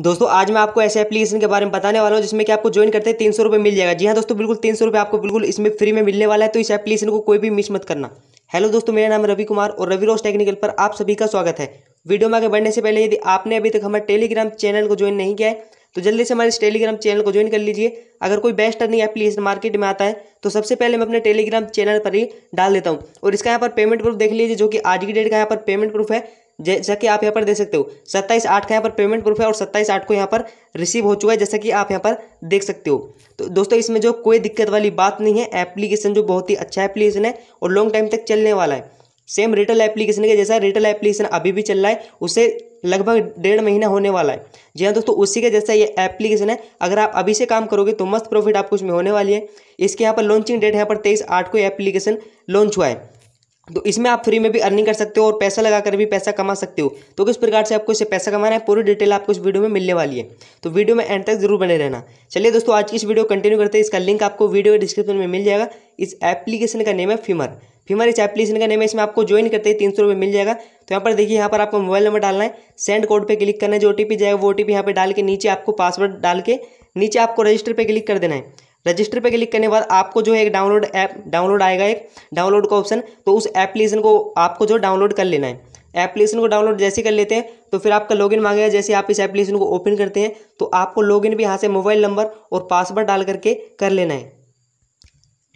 दोस्तों आज मैं आपको ऐसे एप्लीकेशन के बारे में बताने वाला हूँ जिसमें कि आपको ज्वाइन करते हैं तीन सौ रुपये मिल जाएगा जी हाँ दोस्तों बिल्कुल तीन सौ रुपये आपको बिल्कुल इसमें फ्री में मिलने वाला है तो इस एप्लीकेशन को कोई भी मिस मत करना हेलो दोस्तों मेरा नाम रवि कुमार और रवि रोज टेक्निकल पर आप सभी का स्वागत है वीडियो में आगे बढ़ने से पहले यदि आपने अभी तक हमारे टेलीग्राम चैनल को ज्वाइन नहीं किया है तो जल्दी से हमारे इस टेलीग्राम चैनल को ज्वाइन कर लीजिए अगर कोई बेस्ट अर्निंग एप्लीकेशन मार्केट में आता है तो सबसे पहले मैं अपने टेलीग्राम चैनल पर ही डाल देता हूँ और इसका यहाँ पर पेमेंट प्रूफ देख लीजिए जो कि आज की डेट का यहाँ पर पेमेंट प्रूफ है जैसा कि आप यहाँ पर देख सकते हो सत्ताईस आठ का यहाँ पर पेमेंट प्रूफ है और सत्ताईस आठ को यहाँ पर रिसीव हो चुका है जैसा कि आप यहाँ पर देख सकते हो तो दोस्तों इसमें जो कोई दिक्कत वाली बात नहीं है एप्लीकेशन जो बहुत ही अच्छा एप्लीकेशन है और लॉन्ग टाइम तक चलने वाला है सेम रिटेल एप्लीकेशन के जैसा रिटेल एप्लीकेशन अभी भी चल रहा है उसे लगभग डेढ़ महीना होने वाला है जी हाँ दोस्तों उसी के जैसा ये एप्लीकेशन है अगर आप अभी से काम करोगे तो मस्त प्रॉफिट आपको उसमें होने वाली है इसके यहाँ पर लॉन्चिंग डेट यहाँ पर तेईस आठ को एप्लीकेशन लॉन्च हुआ है तो इसमें आप फ्री में भी अर्निंग कर सकते हो और पैसा लगाकर भी पैसा कमा सकते हो तो किस प्रकार से आपको इसे पैसा कमाना है पूरी डिटेल आपको इस वीडियो में मिलने वाली है तो वीडियो में एंड तक जरूर बने रहना चलिए दोस्तों आज की इस वीडियो कंटिन्यू करते हैं इसका लिंक आपको वीडियो के डिस्क्रिप्शन में मिल जाएगा इस एप्लीकेशन का नेम है फीमर फीमर इस एप्लीकेशन का नेम है इसमें आपको ज्वाइन करते ही तीन सौ मिल जाएगा तो यहाँ पर देखिए यहाँ पर आपको मोबाइल नंबर डालना है सेंड कोड पर क्लिक करना है जो ओ जाएगा वो ओ टी यहाँ पर डाल के नीचे आपको पासवर्ड डाल के नीचे आपको रजिस्टर पर क्लिक कर देना है रजिस्टर पे क्लिक करने के बाद आपको जो है एक डाउनलोड ऐप डाउनलोड आएगा एक डाउनलोड का ऑप्शन तो उस एप्लीकेशन को आपको जो डाउनलोड कर लेना है एप्लीकेशन को डाउनलोड जैसे कर लेते हैं तो फिर आपका लॉगिन मांगेगा जैसे आप इस एप्लीकेशन को ओपन करते हैं तो आपको लॉगिन भी यहाँ से मोबाइल नंबर और पासवर्ड डाल करके कर लेना है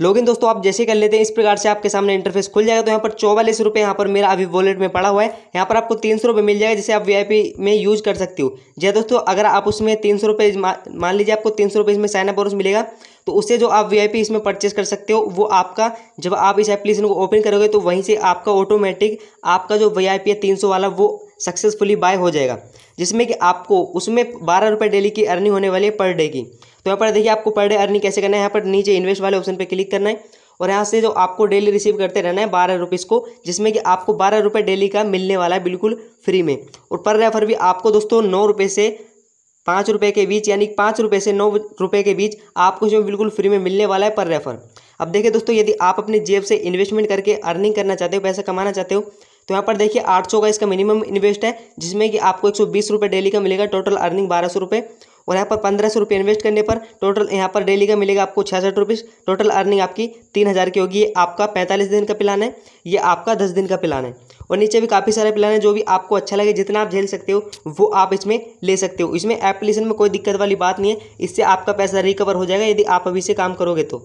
लॉगिन दोस्तों आप जैसे कर लेते हैं इस प्रकार से आपके सामने इंटरफेस खुल जाएगा तो यहाँ पर चौवालीस रुपये यहाँ पर मेरा अभी वॉलेट में पड़ा हुआ है यहाँ पर आपको तीन सौ रुपये मिल जाएगा जिसे आप वीआईपी में यूज कर सकते हो जी दोस्तों अगर आप उसमें तीन सौ रुपये मान लीजिए आपको तीन सौ रुपये इसमें अप और मिलेगा तो उसे जो आप वी इसमें परचेस कर सकते हो वो आपका जब आप इस एप्लीकेशन को ओपन करोगे तो वहीं से आपका ऑटोमेटिक आपका जो वी है तीन वाला वो सक्सेसफुली बाय हो जाएगा जिसमें कि आपको उसमें बारह रुपये डेली की अर्निंग होने वाली है पर डे की तो यहाँ पर देखिए आपको पर डे अर्निंग कैसे करना है यहाँ पर नीचे इन्वेस्ट वाले ऑप्शन पर क्लिक करना है और यहाँ से जो आपको डेली रिसीव करते रहना है बारह रुपीज़ को जिसमें कि आपको बारह रुपये डेली का मिलने वाला है बिल्कुल फ्री में और पर रेफर भी आपको दोस्तों नौ रुपये से पाँच रुपये के बीच यानी पाँच रुपये से नौ रुपये के बीच आपको जो बिल्कुल फ्री में मिलने वाला है पर रेफर अब देखिए दोस्तों यदि आप अपने जेब से इन्वेस्टमेंट करके अर्निंग करना चाहते हो पैसा कमाना चाहते हो तो यहाँ पर देखिए सौ का इसका मिनिमम इन्वेस्ट है जिसमें कि आपको एक सौ डेली का मिलेगा टोटल अर्निंग बारह सौ और यहाँ पर पंद्रह सौ रुपये इन्वेस्ट करने पर टोटल यहाँ पर डेली का मिलेगा आपको छियासठ रुपीज़ टोटल अर्निंग आपकी तीन हज़ार की होगी ये आपका पैंतालीस दिन का प्लान है ये आपका दस दिन का प्लान है और नीचे भी काफ़ी सारे प्लान है जो भी आपको अच्छा लगे जितना आप झेल सकते हो वो आप इसमें ले सकते हो इसमें एप्लीकेशन में कोई दिक्कत वाली बात नहीं है इससे आपका पैसा रिकवर हो जाएगा यदि आप अभी से काम करोगे तो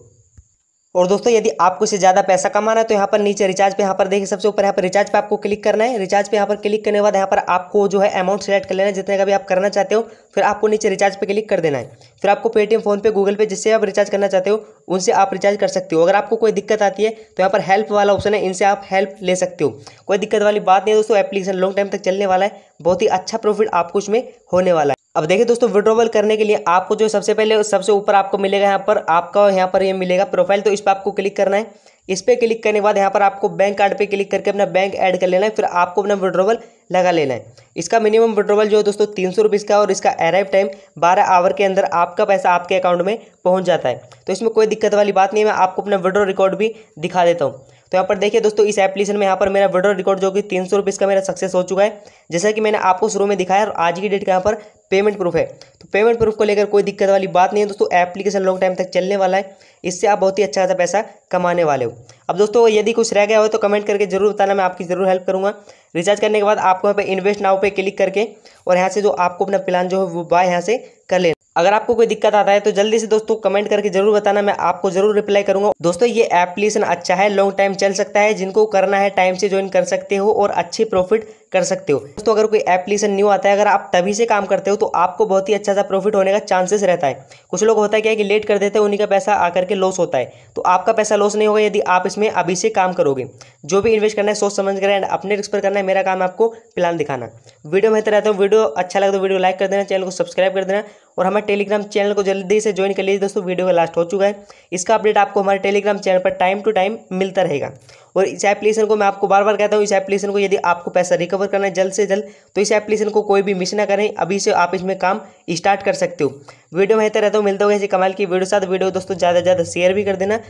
और दोस्तों यदि आपको इससे ज़्यादा पैसा कमाना है तो यहाँ पर नीचे रिचार्ज पे यहाँ पर देखिए सबसे ऊपर यहाँ पर रिचार्ज पे आपको क्लिक करना है रिचार्ज पे यहाँ पर क्लिक करने के बाद यहाँ पर आपको जो है अमाउंट सेलेक्ट कर लेना है जितने का भी आप करना चाहते हो फिर आपको नीचे रिचार्ज पे क्लिक कर देना है फिर आपको पेटीएम फोनपे गूगल पे जिससे आप रिचार्ज करना चाहते हो उनसे आप रिचार्ज कर सकते हो अगर आपको कोई दिक्कत आती है तो यहाँ पर हेल्प वाला ऑप्शन है इनसे आप हेल्प ले सकते हो कोई दिक्कत वाली बात नहीं है दोस्तों एप्लीकेशन लॉन्ग टाइम तक चलने वाला है बहुत ही अच्छा प्रॉफिट आपको उसमें होने वाला है अब देखिए दोस्तों विड्रोवल करने के लिए आपको जो सबसे पहले सबसे ऊपर आपको मिलेगा यहाँ पर आपका यहाँ पर ये यह मिलेगा प्रोफाइल तो इस पर आपको क्लिक करना है इस पर क्लिक करने के बाद यहाँ पर आपको बैंक कार्ड पे क्लिक करके अपना बैंक ऐड कर लेना है फिर आपको अपना विड्रोवल लगा लेना है इसका मिनिमम विड्रोवल जो है दोस्तों तीन सौ रुपीज़ का और इसका अराइव टाइम बारह आवर के अंदर आपका पैसा आपके अकाउंट में पहुँच जाता है तो इसमें कोई दिक्कत वाली बात नहीं है मैं आपको अपना विड्रो रिकॉर्ड भी दिखा देता हूँ तो यहाँ पर देखिए दोस्तों इस एप्लीकेशन में यहाँ पर मेरा विड्रॉ रिकॉर्ड जो कि तीन सौ रुपीज़ का मेरा सक्सेस हो चुका है जैसा कि मैंने आपको शुरू में दिखाया और आज की डेट का यहाँ पर पेमेंट प्रूफ है तो पेमेंट प्रूफ को लेकर कोई दिक्कत वाली बात नहीं है दोस्तों एप्लीकेशन लॉन्ग टाइम तक चलने वाला है इससे आप बहुत ही अच्छा खासा पैसा कमाने वाले हो अब दोस्तों यदि कुछ रह गया हो तो कमेंट करके जरूर बताना मैं आपकी ज़रूर हेल्प करूँगा रिचार्ज करने के बाद आपको यहाँ पर इन्वेस्ट नाव पर क्लिक करके और यहाँ से जो आपको अपना प्लान जो है वो बाय यहाँ से कर लेना अगर आपको कोई दिक्कत आता है तो जल्दी से दोस्तों कमेंट करके जरूर बताना मैं आपको जरूर रिप्लाई करूंगा दोस्तों ये एप्लीकेशन अच्छा है लॉन्ग टाइम चल सकता है जिनको करना है टाइम से ज्वाइन कर सकते हो और अच्छे प्रॉफिट कर सकते हो दोस्तों अगर कोई एप्लीकेशन न्यू आता है अगर आप तभी से काम करते हो तो आपको बहुत ही अच्छा सा प्रॉफिट होने का चांसेस रहता है कुछ लोग होता है क्या है कि लेट कर देते हैं उन्हीं का पैसा आकर के लॉस होता है तो आपका पैसा लॉस नहीं होगा यदि आप इसमें अभी से काम करोगे जो भी इन्वेस्ट करना है सोच समझ कर एंड अपने रिस्क पर करना है मेरा काम आपको प्लान दिखाना वीडियो बेहतर रहता है वीडियो अच्छा लगता है तो वीडियो लाइक कर देना चैनल को सब्सक्राइब कर देना और हमारे टेलीग्राम चैनल को जल्दी से ज्वाइन कर लीजिए दोस्तों वीडियो का लास्ट हो चुका है इसका अपडेट आपको हमारे टेलीग्राम चैनल पर टाइम टू टाइम मिलता रहेगा और इस एप्लीकेशन को मैं आपको बार बार कहता हूँ इस एप्लीकेशन को यदि आपको पैसा रिकवर करना है जल्द से जल्द तो इस एप्लीकेशन को कोई भी मिस ना करें अभी से आप इसमें काम स्टार्ट कर सकते हो वीडियो में रहता हूँ मिलता हूँ ऐसे कमाल की वीडियो साथ वीडियो दोस्तों ज़्यादा से ज़्यादा शेयर भी कर देना